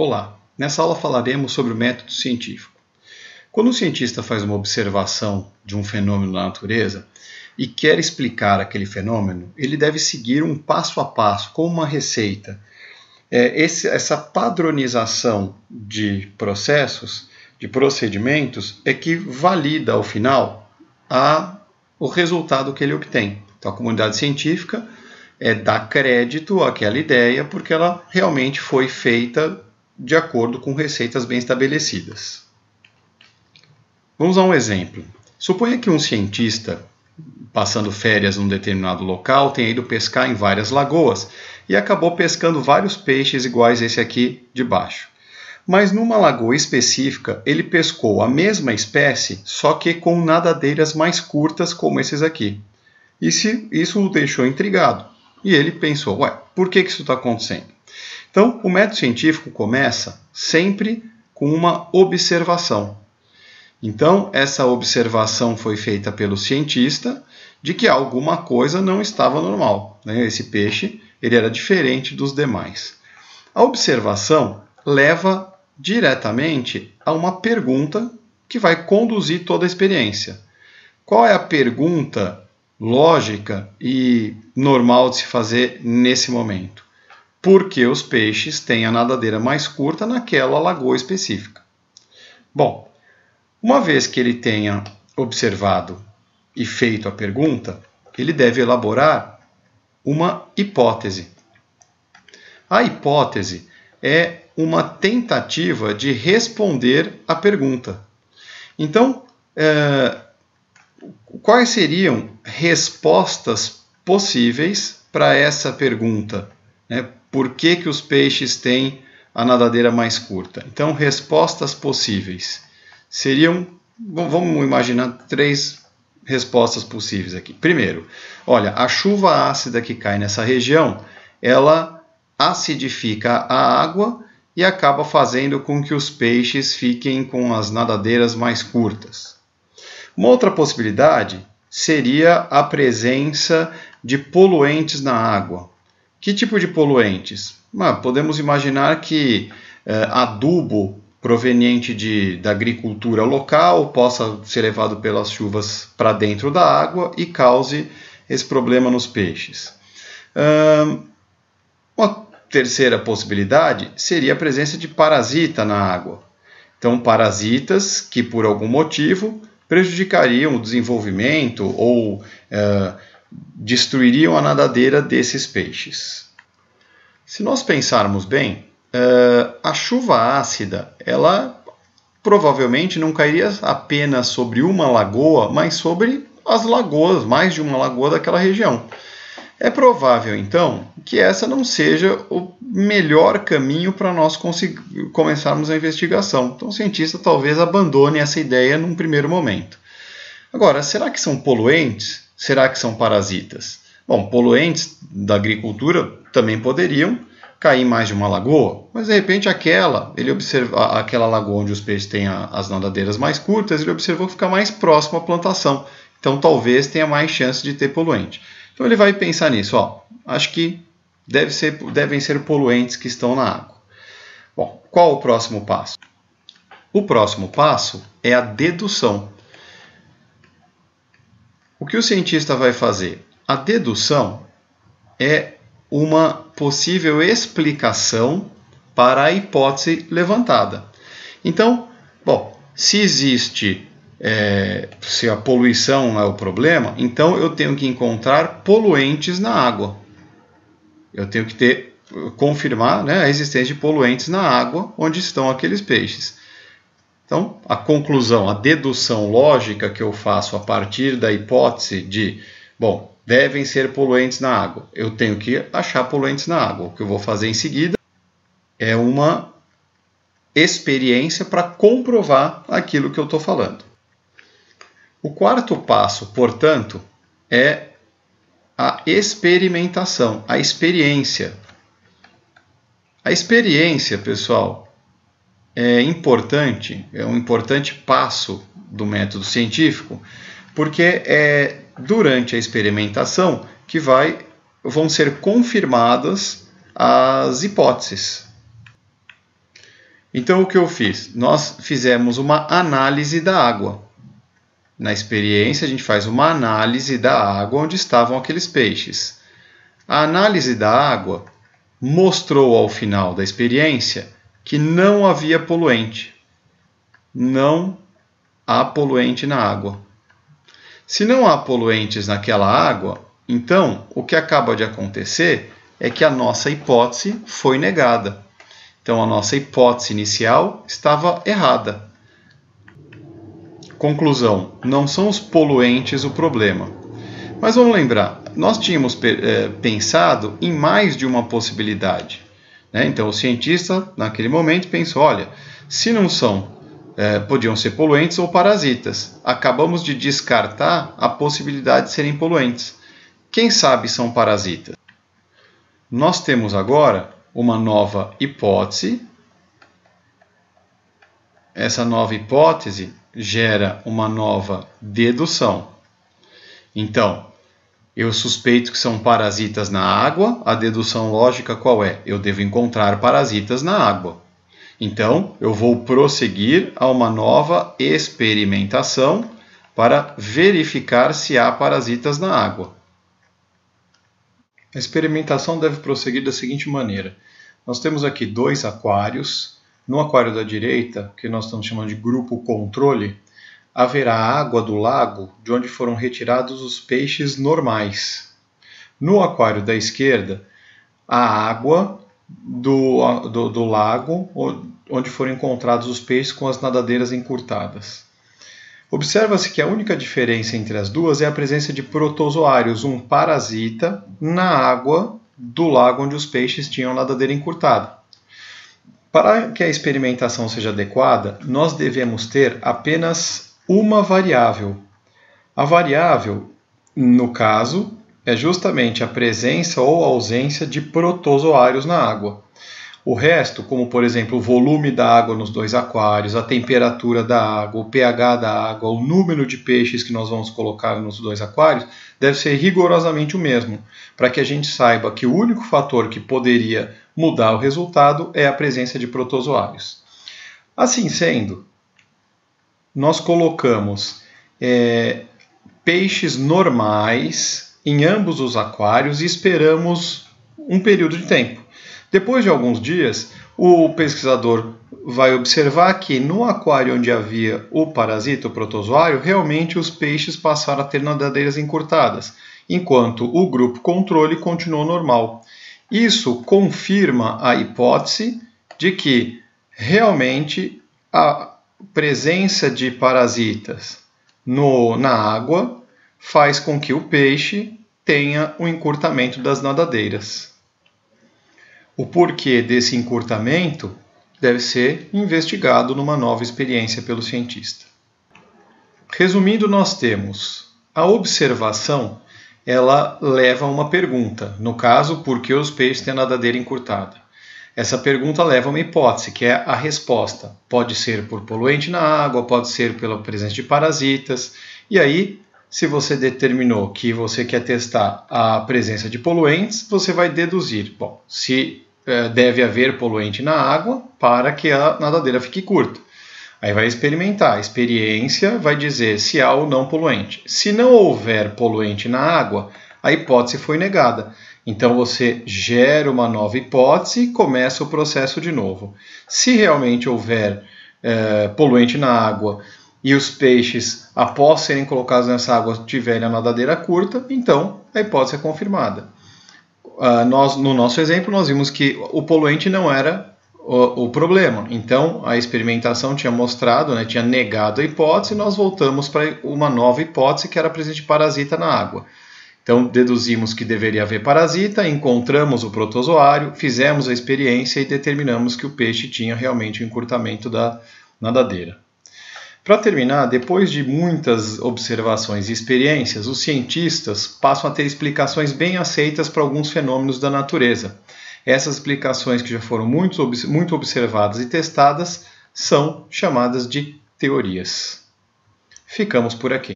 Olá, nessa aula falaremos sobre o método científico. Quando um cientista faz uma observação de um fenômeno na natureza e quer explicar aquele fenômeno, ele deve seguir um passo a passo, como uma receita. É, esse, essa padronização de processos, de procedimentos, é que valida ao final a, o resultado que ele obtém. Então, a comunidade científica é, dá crédito àquela ideia porque ela realmente foi feita de acordo com receitas bem estabelecidas. Vamos a um exemplo. Suponha que um cientista, passando férias num determinado local, tenha ido pescar em várias lagoas e acabou pescando vários peixes iguais a esse aqui de baixo. Mas numa lagoa específica, ele pescou a mesma espécie, só que com nadadeiras mais curtas como esses aqui. E isso o deixou intrigado. E ele pensou, ué, por que, que isso está acontecendo? Então, o método científico começa sempre com uma observação. Então, essa observação foi feita pelo cientista de que alguma coisa não estava normal. Né? Esse peixe ele era diferente dos demais. A observação leva diretamente a uma pergunta que vai conduzir toda a experiência. Qual é a pergunta lógica e normal de se fazer nesse momento? porque os peixes têm a nadadeira mais curta naquela lagoa específica. Bom, uma vez que ele tenha observado e feito a pergunta, ele deve elaborar uma hipótese. A hipótese é uma tentativa de responder à pergunta. Então, é, quais seriam respostas possíveis para essa pergunta? Né? Por que, que os peixes têm a nadadeira mais curta? Então, respostas possíveis seriam, vamos imaginar três respostas possíveis aqui. Primeiro, olha, a chuva ácida que cai nessa região, ela acidifica a água e acaba fazendo com que os peixes fiquem com as nadadeiras mais curtas. Uma outra possibilidade seria a presença de poluentes na água, que tipo de poluentes? Ah, podemos imaginar que eh, adubo proveniente de, da agricultura local possa ser levado pelas chuvas para dentro da água e cause esse problema nos peixes. uma terceira possibilidade seria a presença de parasita na água. Então, parasitas que por algum motivo prejudicariam o desenvolvimento ou é, destruiriam a nadadeira desses peixes. Se nós pensarmos bem, eh, a chuva ácida, ela provavelmente não cairia apenas sobre uma lagoa, mas sobre as lagoas, mais de uma lagoa daquela região. É provável, então, que essa não seja o melhor caminho para nós começarmos a investigação. Então, o cientista talvez abandone essa ideia num primeiro momento. Agora, será que são poluentes? será que são parasitas? Bom, poluentes da agricultura também poderiam cair mais de uma lagoa, mas de repente aquela, ele observa aquela lagoa onde os peixes têm a, as nadadeiras mais curtas, ele observou que fica mais próximo à plantação. Então talvez tenha mais chance de ter poluente. Então ele vai pensar nisso, ó, acho que deve ser, devem ser poluentes que estão na água. Bom, qual o próximo passo? O próximo passo é a dedução que o cientista vai fazer? A dedução é uma possível explicação para a hipótese levantada. Então, bom, se existe, é, se a poluição é o problema, então eu tenho que encontrar poluentes na água. Eu tenho que ter, confirmar né, a existência de poluentes na água onde estão aqueles peixes. Então, a conclusão, a dedução lógica que eu faço a partir da hipótese de, bom, devem ser poluentes na água. Eu tenho que achar poluentes na água. O que eu vou fazer em seguida é uma experiência para comprovar aquilo que eu estou falando. O quarto passo, portanto, é a experimentação, a experiência. A experiência, pessoal, é importante, é um importante passo do método científico, porque é durante a experimentação que vai, vão ser confirmadas as hipóteses. Então, o que eu fiz? Nós fizemos uma análise da água. Na experiência, a gente faz uma análise da água onde estavam aqueles peixes. A análise da água mostrou ao final da experiência que não havia poluente. Não há poluente na água. Se não há poluentes naquela água, então o que acaba de acontecer é que a nossa hipótese foi negada. Então a nossa hipótese inicial estava errada. Conclusão: não são os poluentes o problema. Mas vamos lembrar, nós tínhamos eh, pensado em mais de uma possibilidade. Né? Então, o cientista, naquele momento, pensou: olha, se não são, é, podiam ser poluentes ou parasitas, acabamos de descartar a possibilidade de serem poluentes. Quem sabe são parasitas? Nós temos agora uma nova hipótese. Essa nova hipótese gera uma nova dedução. Então, eu suspeito que são parasitas na água. A dedução lógica qual é? Eu devo encontrar parasitas na água. Então, eu vou prosseguir a uma nova experimentação para verificar se há parasitas na água. A experimentação deve prosseguir da seguinte maneira: nós temos aqui dois aquários. No aquário da direita, que nós estamos chamando de grupo controle, haverá água do lago de onde foram retirados os peixes normais. No aquário da esquerda, a água do, do, do lago onde foram encontrados os peixes com as nadadeiras encurtadas. Observa-se que a única diferença entre as duas é a presença de protozoários, um parasita, na água do lago onde os peixes tinham nadadeira encurtada. Para que a experimentação seja adequada, nós devemos ter apenas uma variável. A variável, no caso, é justamente a presença ou ausência de protozoários na água. O resto, como por exemplo o volume da água nos dois aquários, a temperatura da água, o pH da água, o número de peixes que nós vamos colocar nos dois aquários, deve ser rigorosamente o mesmo, para que a gente saiba que o único fator que poderia mudar o resultado é a presença de protozoários. Assim sendo, nós colocamos é, peixes normais em ambos os aquários e esperamos um período de tempo. Depois de alguns dias, o pesquisador vai observar que no aquário onde havia o parasita, o protozoário, realmente os peixes passaram a ter nadadeiras encurtadas, enquanto o grupo controle continuou normal. Isso confirma a hipótese de que realmente a, presença de parasitas no, na água faz com que o peixe tenha o um encurtamento das nadadeiras. O porquê desse encurtamento deve ser investigado numa nova experiência pelo cientista. Resumindo, nós temos a observação, ela leva a uma pergunta, no caso, por que os peixes têm nadadeira encurtada? Essa pergunta leva a uma hipótese, que é a resposta. Pode ser por poluente na água, pode ser pela presença de parasitas. E aí, se você determinou que você quer testar a presença de poluentes, você vai deduzir, bom, se eh, deve haver poluente na água para que a nadadeira fique curta. Aí vai experimentar. A experiência vai dizer se há ou não poluente. Se não houver poluente na água, a hipótese foi negada. Então você gera uma nova hipótese e começa o processo de novo. Se realmente houver é, poluente na água e os peixes, após serem colocados nessa água, tiverem a nadadeira curta, então a hipótese é confirmada. Uh, nós, no nosso exemplo, nós vimos que o poluente não era o, o problema. Então, a experimentação tinha mostrado, né, tinha negado a hipótese, e nós voltamos para uma nova hipótese que era presente parasita na água. Então, deduzimos que deveria haver parasita, encontramos o protozoário, fizemos a experiência e determinamos que o peixe tinha realmente o um encurtamento da nadadeira. Para terminar, depois de muitas observações e experiências, os cientistas passam a ter explicações bem aceitas para alguns fenômenos da natureza. Essas explicações, que já foram muito, muito observadas e testadas, são chamadas de teorias. Ficamos por aqui.